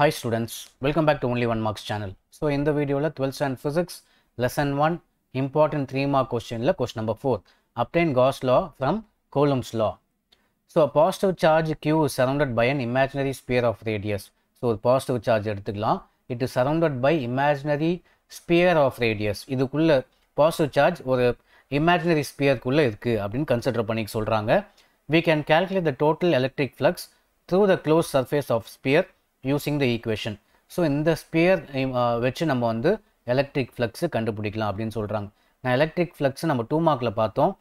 hi students welcome back to only one marks channel so இந்த வீடியோவில் twelfth standard physics lesson one important three mark கொஸ்டினில் question number four obtain Gauss law from Coulomb's law so positive charge Q is surrounded by an imaginary sphere of radius so ஒரு positive charge எடுத்துக்கலாம் it is surrounded by imaginary sphere of radius இதுக்குள்ளே positive charge ஒரு imaginary ஸ்பியர்க்குள்ளே இருக்குது அப்படின்னு consider பண்ணிக்க சொல்கிறாங்க we can calculate the total electric flux through the close surface of sphere using the equation so இந்த sphere வச்சு நம்ம வந்து எலக்ட்ரிக் ஃப்ளக்ஸு கண்டுபிடிக்கலாம் அப்படின்னு சொல்கிறாங்க நான் எலக்ட்ரிக் ஃப்ளக்ஸ் நம்ம டூ மார்க்கில் பார்த்தோம்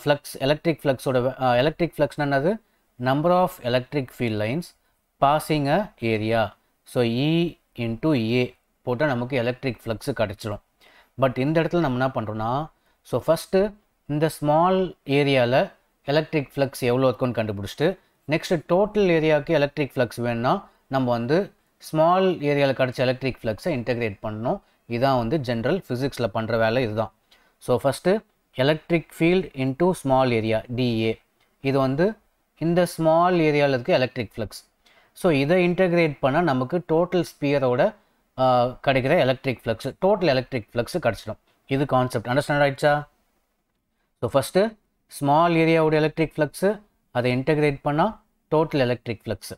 ஃப்ளக்ஸ் எலக்ட்ரிக் ஃப்ளக்ஸோட எலக்ட்ரிக் ஃப்ளக்ஸ் என்னது number of electric field lines passing a area so E into A போட்டால் நமக்கு எலக்ட்ரிக் ஃப்ளக்ஸு கிடச்சிரும் பட் இந்த இடத்துல நம்ம என்ன பண்ணுறோன்னா ஸோ ஃபஸ்ட்டு இந்த ஸ்மால் ஏரியாவில் எலக்ட்ரிக் ஃப்ளக்ஸ் எவ்வளோ இருக்குன்னு கண்டுபிடிச்சிட்டு நெக்ஸ்ட்டு டோட்டல் ஏரியாவுக்கு எலக்ட்ரிக் ஃப்ளக்ஸ் வேணும்னா நம்ம வந்து ஸ்மால் ஏரியாவில் கிடச்ச எலக்ட்ரிக் ஃப்ளக்ஸை இன்டெகிரேட் பண்ணணும் இதான் வந்து ஜென்ரல் ஃபிசிக்ஸில் பண்ணுற வேலை இதுதான் so first electric field into small area dA இது வந்து இந்த ஸ்மால் ஏரியாவில் இருக்க எலக்ட்ரிக் ஃப்ளக்ஸ் ஸோ இதை இன்டெகிரேட் பண்ணால் நமக்கு டோட்டல் ஸ்பியரோட கிடைக்கிற electric flux total electric flux கிடச்சிடும் இது கான்செப்ட் அண்டர்ஸ்டாண்ட் ஆகிடுச்சா ஸோ ஃபஸ்ட்டு ஸ்மால் ஏரியாவோட எலக்ட்ரிக் ஃப்ளக்ஸு அதை இன்டெகிரேட் பண்ணால் total electric flux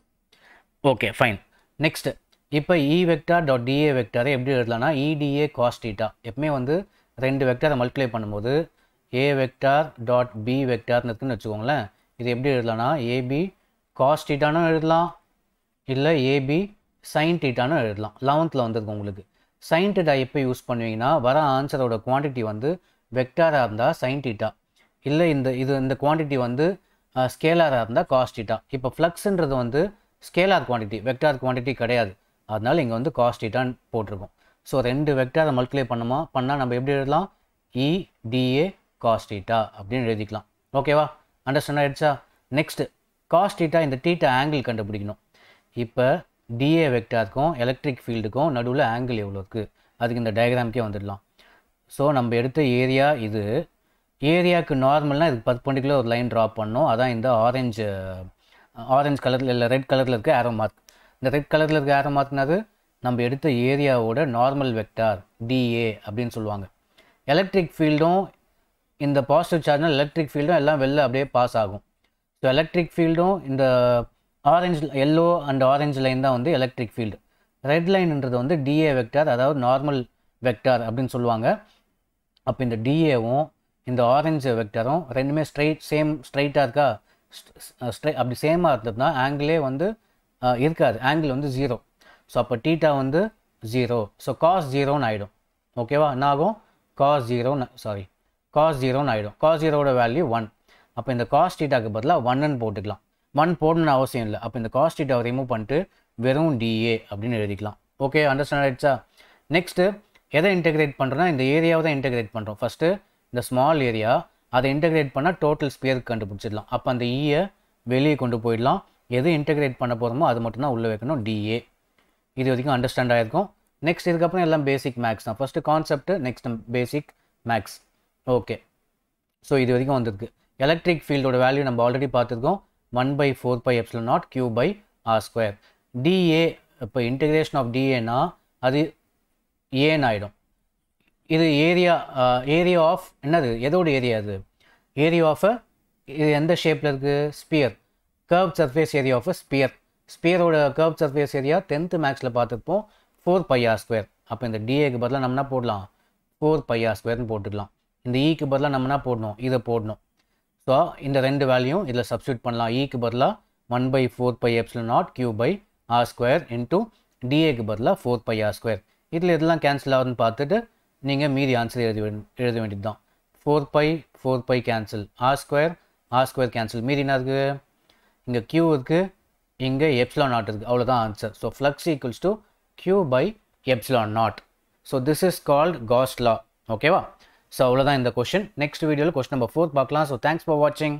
okay fine next இப்போ இ வெக்டார் டாட் டிஏ வெக்டாரை எப்படி எழுதலாம்னா இடிஏ காஸ் டீட்டா எப்பவுமே வந்து ரெண்டு வெக்டாரை மல்டிப்ளை பண்ணும்போது ஏ வெக்டார் டாட் பி வெக்டார்னு இருக்குன்னு வச்சுக்கோங்களேன் இது எப்படி எழுதலாம்னா ஏபி காஸ் டீட்டானும் எழுதலாம் இல்லை ஏபி சைன் டீட்டானும் எழுதலாம் லெவன்த்தில் வந்துருக்கு உங்களுக்கு சைன் டீட்டா எப்போ யூஸ் பண்ணுவீங்கன்னா வர ஆன்சரோட குவான்டிட்டி வந்து வெக்டாராக இருந்தால் சைன் டீட்டா இல்லை இந்த இது இந்த குவான்டிட்டி வந்து ஸ்கேலாராக இருந்தால் காஸ்டீட்டா இப்போ ஃப்ளக்ஸுன்றது வந்து ஸ்கேலார் குவான்டிட்டி வெக்டார் குவான்டிட்டி கிடையாது அதனால் இங்கே வந்து காஸ்ட் இட்டான்னு போட்டிருக்கோம் ஸோ ரெண்டு வெக்டாரை மல்டிப்ளை பண்ணுமா பண்ணால் நம்ம எப்படி எழுதலாம் இடிஏ e, காஸ்ட் அப்படின்னு எழுதிக்கலாம் ஓகேவா அண்டர்ஸ்டாண்ட் ஆகிடுச்சா நெக்ஸ்ட் காஸ்ட் இந்த டீட்டா ஆங்கிள் கண்டுபிடிக்கணும் இப்போ டிஏ வெக்டாருக்கும் எலக்ட்ரிக் ஃபீல்டுக்கும் நடுவில் ஆங்கிள் எவ்வளோ இருக்குது அதுக்கு இந்த டயக்ராம்க்கே வந்துடலாம் ஸோ நம்ம எடுத்த ஏரியா இது ஏரியாவுக்கு நார்மல்னால் இதுக்கு பத்து பர்பண்டிகுலர் ஒரு லைன் ட்ரா பண்ணோம் அதான் இந்த ஆரஞ்சு ஆரஞ்ச் கலரில் இல்லை ரெட் கலரில் இருக்க ஆரோ மார்க் இந்த ரெட் கலரில் இருக்க ஆரோ மார்க்னாது நம்ம எடுத்த ஏரியாவோட நார்மல் வெக்டார் டிஏ அப்படின்னு சொல்லுவாங்க எலக்ட்ரிக் ஃபீல்டும் இந்த பாசிட்டிவ் சார்ஜ்னால் எலக்ட்ரிக் ஃபீல்டும் எல்லாம் வெளில அப்படியே பாஸ் ஆகும் ஸோ எலக்ட்ரிக் ஃபீல்டும் இந்த orange yellow and orange line தான் வந்து எலக்ட்ரிக் ஃபீல்டு ரெட் லைன்ன்றது வந்து டிஏ வெக்டார் அதாவது நார்மல் வெக்டார் அப்படின்னு சொல்லுவாங்க அப்போ இந்த டிஏவும் இந்த ஆரஞ்சு வெக்டரும் ரெண்டுமே ஸ்ட்ரைட் சேம் ஸ்ட்ரைட்டாக இருக்கா ஸ்ட்ரை அப்படி சேமாக இருந்ததுனா ஆங்கிளே வந்து இருக்காது ஆங்கிள் வந்து ஜீரோ ஸோ அப்போ டீட்டா வந்து ஜீரோ ஸோ காஸ் ஜீரோன்னு ஆகிடும் ஓகேவா என்ன ஆகும் காஸ் ஜீரோன்னு சாரி காஸ் ஜீரோன்னு ஆகிடும் காஸ் ஜீரோட வேல்யூ ஒன் அப்போ இந்த காஸ் டீட்டாக்கு பதிலாக ஒன்னு போட்டுக்கலாம் ஒன் போடணும்னு அவசியம் இல்லை அப்போ இந்த காஸ் டீட்டாவை ரிமூவ் பண்ணிட்டு வெறும் டிஏ அப்படின்னு எழுதிக்கலாம் ஓகே அண்டர்ஸ்டாண்ட் ஆகிடுச்சா நெக்ஸ்ட்டு எதை இன்டெகிரேட் பண்ணுறோன்னா இந்த ஏரியாவை தான் இன்டெகிரேட் பண்ணுறோம் ஃபஸ்ட்டு இந்த ஸ்மால் ஏரியா அதை இன்டகிரேட் பண்ணால் டோட்டல் ஸ்பியருக்கு கண்டுபிடிச்சிடலாம் அப்போ அந்த ஈயை e வெளியே கொண்டு போயிடலாம் எது இன்டகிரேட் பண்ண போகிறோமோ அது மட்டும்தான் உள்ளே வைக்கணும் டிஏ இது வரைக்கும் அண்டர்ஸ்டாண்ட் ஆகிருக்கும் நெக்ஸ்ட் இதுக்கப்புறம் எல்லாம் பேசிக் மேக்ஸ் தான் first concept next basic maths okay so இது வரைக்கும் வந்திருக்கு எலக்ட்ரிக் ஃபீல்டோட வேல்யூ நம்ம ஆல்ரெடி பார்த்துருக்கோம் one by four pi epsilon naught q by r square dA இப்போ இன்டகிரேஷன் ஆஃப் டிஏனா அது ஏன்னு ஆகிடும் இது ஏரியா ஏரியா ஆஃப் என்னது எதோட ஏரியா இது ஏரியா ஆஃப் இது எந்த ஷேப்பில் இருக்குது sphere curve surface area of sphere ஸ்பியரோட கர்வ் சர்ஃபேஸ் ஏரியா டென்த்து மேக்ஸில் பார்த்துருப்போம் ஃபோர் பையா ஸ்கொயர் அப்போ இந்த டிஏக்கு பதிலாக என்ன போடலாம் ஃபோர் பையா ஸ்கொயர்னு போட்டுக்கலாம் இந்த ஈக்கு e பதிலாக நம்ம என்ன போடணும் இதை போடணும் ஸோ இந்த ரெண்டு வேல்யூம் இதில் சப்ஸ்டியூட் பண்ணலாம் ஈக்கு பதிலாக one by four pi epsilon naught q by r square into டிஏக்கு பதிலாக ஃபோர் பையா ஸ்கொயர் இதில் இதெல்லாம் கேன்சல் ஆகுதுன்னு பார்த்துட்டு நீங்கள் மீதி ஆன்சர் எழுதி எழுத வேண்டியது தான் four pi four pi cancel r square r square cancel மீதி என்ன இருக்குது இங்கே க்யூ இருக்குது இங்கே எப்சிலான் நாட் இருக்குது அவ்வளோதான் answer so flux equals to q by epsilon naught so this is called Gauss law ஓகேவா ஸோ அவ்வளோதான் இந்த கொஷின் நெக்ஸ்ட் வீடியோவில் கொஸ்டின் நம்பர் ஃபோர் பார்க்கலாம் ஸோ தேங்க்ஸ் ஃபார் வாட்சிங்